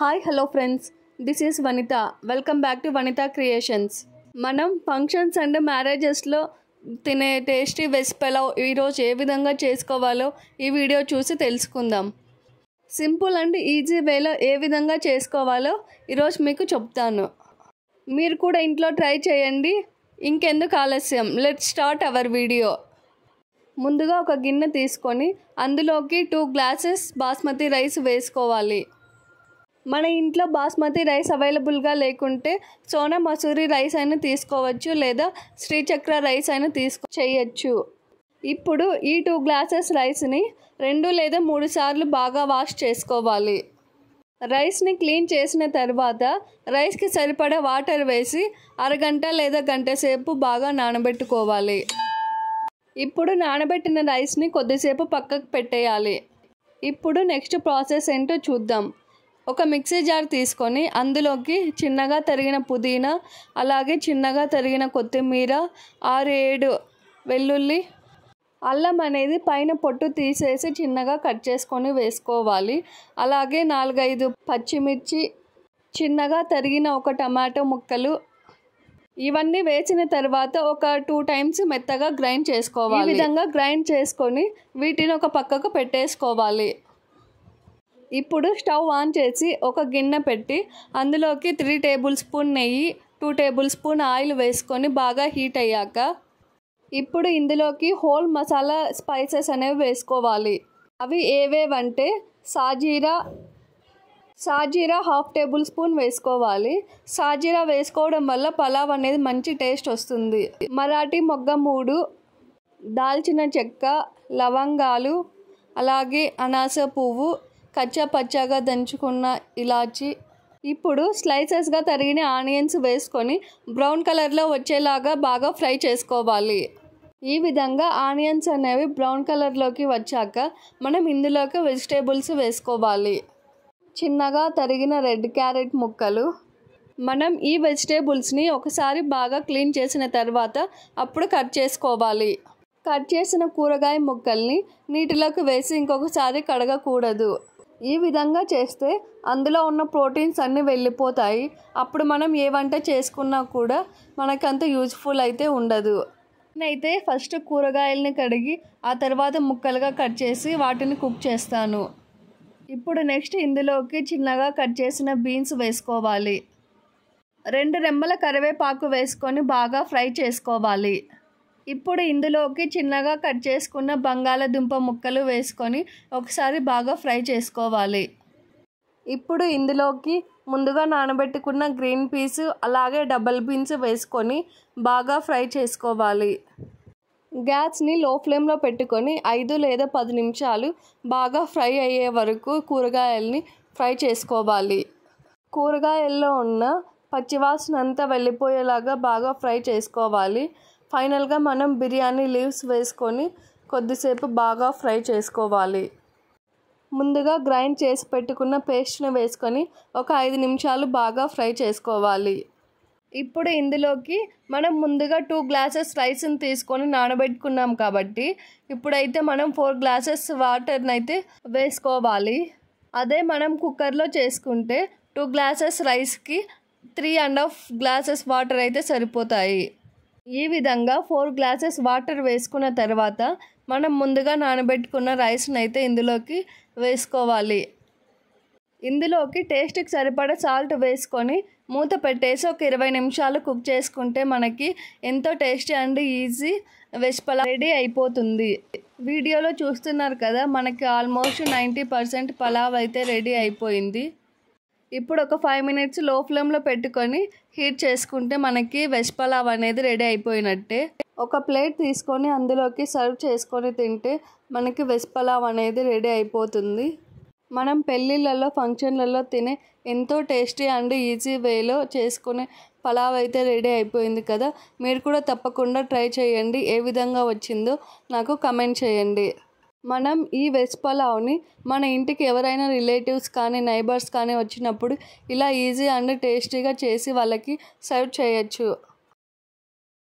hi hello friends this is Vanitha welcome back to Vanitha creations మనం functions and మ్యారేజెస్లో తినే tasty veg పెలావ్ ఈరోజు ఏ విధంగా చేసుకోవాలో ఈ వీడియో చూసి తెలుసుకుందాం సింపుల్ అండ్ ఈజీ వేలో ఏ విధంగా చేసుకోవాలో ఈరోజు మీకు చెప్తాను మీరు కూడా ఇంట్లో ట్రై చేయండి ఇంకెందుకు ఆలస్యం లెట్ స్టార్ట్ అవర్ వీడియో ముందుగా ఒక గిన్నె తీసుకొని అందులోకి టూ గ్లాసెస్ బాస్మతి రైస్ వేసుకోవాలి మన ఇంట్లో బాస్మతి రైస్ అవైలబుల్గా లేకుంటే సోనా మసూరి రైస్ అయినా తీసుకోవచ్చు లేదా శ్రీచక్ర రైస్ అయినా తీసుకో చేయచ్చు ఇప్పుడు ఈ టూ గ్లాసెస్ రైస్ని రెండు లేదా మూడు సార్లు బాగా వాష్ చేసుకోవాలి రైస్ని క్లీన్ చేసిన తర్వాత రైస్కి సరిపడా వాటర్ వేసి అరగంట లేదా గంట సేపు బాగా నానబెట్టుకోవాలి ఇప్పుడు నానబెట్టిన రైస్ని కొద్దిసేపు పక్కకు పెట్టేయాలి ఇప్పుడు నెక్స్ట్ ప్రాసెస్ ఏంటో చూద్దాం ఒక మిక్సీ జార్ తీసుకొని అందులోకి చిన్నగా తరిగిన పుదీనా అలాగే చిన్నగా తరిగిన కొత్తిమీర ఆరు ఏడు వెల్లుల్లి అల్లం అనేది పైన పొట్టు తీసేసి చిన్నగా కట్ చేసుకొని వేసుకోవాలి అలాగే నాలుగైదు పచ్చిమిర్చి చిన్నగా తరిగిన ఒక టమాటో ముక్కలు ఇవన్నీ వేసిన తర్వాత ఒక టూ టైమ్స్ మెత్తగా గ్రైండ్ చేసుకోవాలి ఈ విధంగా గ్రైండ్ చేసుకొని వీటిని ఒక పక్కకు పెట్టేసుకోవాలి ఇప్పుడు స్టవ్ ఆన్ చేసి ఒక గిన్నె పెట్టి అందులోకి త్రీ టేబుల్ స్పూన్ నెయ్యి టూ టేబుల్ స్పూన్ ఆయిల్ వేసుకొని బాగా హీట్ అయ్యాక ఇప్పుడు ఇందులోకి హోల్ మసాలా స్పైసెస్ అనేవి వేసుకోవాలి అవి ఏవేవంటే సాజీరా సాజీరా హాఫ్ టేబుల్ స్పూన్ వేసుకోవాలి సాజీరా వేసుకోవడం వల్ల పలావ్ అనేది మంచి టేస్ట్ వస్తుంది మరాఠీ మొగ్గ మూడు దాల్చిన చెక్క లవంగాలు అలాగే అనాస పువ్వు కచ్చా పచ్చాగా దంచుకున్న ఇలాచి ఇప్పుడు స్లైసెస్గా తరిగిన ఆనియన్స్ వేసుకొని బ్రౌన్ కలర్లో వచ్చేలాగా బాగా ఫ్రై చేసుకోవాలి ఈ విధంగా ఆనియన్స్ అనేవి బ్రౌన్ కలర్లోకి వచ్చాక మనం ఇందులోకి వెజిటేబుల్స్ వేసుకోవాలి చిన్నగా తరిగిన రెడ్ క్యారెట్ ముక్కలు మనం ఈ వెజిటేబుల్స్ని ఒకసారి బాగా క్లీన్ చేసిన తర్వాత అప్పుడు కట్ చేసుకోవాలి కట్ చేసిన కూరగాయ ముక్కల్ని నీటిలోకి వేసి ఇంకొకసారి కడగకూడదు ఈ విధంగా చేస్తే అందులో ఉన్న ప్రోటీన్స్ అన్నీ వెళ్ళిపోతాయి అప్పుడు మనం ఏ వంట చేసుకున్నా కూడా అంత యూజ్ఫుల్ అయితే ఉండదు నేనైతే ఫస్ట్ కూరగాయలని కడిగి ఆ తర్వాత ముక్కలుగా కట్ చేసి వాటిని కుక్ చేస్తాను ఇప్పుడు నెక్స్ట్ ఇందులోకి చిన్నగా కట్ చేసిన బీన్స్ వేసుకోవాలి రెండు రెమ్మల కరివేపాకు వేసుకొని బాగా ఫ్రై చేసుకోవాలి ఇప్పుడు ఇందులోకి చిన్నగా కట్ చేసుకున్న బంగాళదుంప ముక్కలు వేసుకొని ఒకసారి బాగా ఫ్రై చేసుకోవాలి ఇప్పుడు ఇందులోకి ముందుగా నానబెట్టుకున్న గ్రీన్ పీస్ అలాగే డబల్ బీన్స్ వేసుకొని బాగా ఫ్రై చేసుకోవాలి గ్యాస్ని లో ఫ్లేమ్లో పెట్టుకొని ఐదు లేదా పది నిమిషాలు బాగా ఫ్రై అయ్యే వరకు కూరగాయల్ని ఫ్రై చేసుకోవాలి కూరగాయల్లో ఉన్న పచ్చివాసన అంతా వెళ్ళిపోయేలాగా బాగా ఫ్రై చేసుకోవాలి ఫైనల్గా మనం బిర్యానీ లీవ్స్ వేసుకొని కొద్దిసేపు బాగా ఫ్రై చేసుకోవాలి ముందుగా గ్రైండ్ చేసి పెట్టుకున్న పేస్ట్ని వేసుకొని ఒక ఐదు నిమిషాలు బాగా ఫ్రై చేసుకోవాలి ఇప్పుడు ఇందులోకి మనం ముందుగా టూ గ్లాసెస్ రైస్ని తీసుకొని నానబెట్టుకున్నాం కాబట్టి ఇప్పుడైతే మనం ఫోర్ గ్లాసెస్ వాటర్ని అయితే వేసుకోవాలి అదే మనం కుక్కర్లో చేసుకుంటే టూ గ్లాసెస్ రైస్కి three and half glasses water అయితే సరిపోతాయి ఈ విధంగా ఫోర్ గ్లాసెస్ వాటర్ వేసుకున్న తర్వాత మనం ముందుగా నానబెట్టుకున్న రైస్ని అయితే ఇందులోకి వేసుకోవాలి ఇందులోకి టేస్ట్కి సరిపడ సాల్ట్ వేసుకొని మూత పెట్టేసి ఒక ఇరవై నిమిషాలు కుక్ చేసుకుంటే మనకి ఎంతో tasty and easy veg pulao ready అయిపోతుంది వీడియోలో చూస్తున్నారు కదా మనకి ఆల్మోస్ట్ నైంటీ పర్సెంట్ పలావ్ అయితే రెడీ అయిపోయింది ఇప్పుడు ఒక ఫైవ్ మినిట్స్ లో ఫ్లేమ్లో పెట్టుకొని హీట్ చేసుకుంటే మనకి వెజ్ పలావ్ అనేది రెడీ అయిపోయినట్టే ఒక ప్లేట్ తీసుకొని అందులోకి సర్వ్ చేసుకొని తింటే మనకి వెజ్ పలావ్ అనేది రెడీ అయిపోతుంది మనం పెళ్ళిళ్ళలో ఫంక్షన్లలో తినే ఎంతో టేస్టీ అండ్ ఈజీ వేలో చేసుకునే పలావ్ అయితే రెడీ అయిపోయింది కదా మీరు కూడా తప్పకుండా ట్రై చేయండి ఏ విధంగా వచ్చిందో నాకు కమెంట్ చేయండి మనం ఈ వెజ్ పలావ్ని మన ఇంటికి ఎవరైనా రిలేటివ్స్ కానీ నైబర్స్ కానీ వచ్చినప్పుడు ఇలా ఈజీ అండ్ టేస్టీగా చేసి వాళ్ళకి సర్వ్ చేయొచ్చు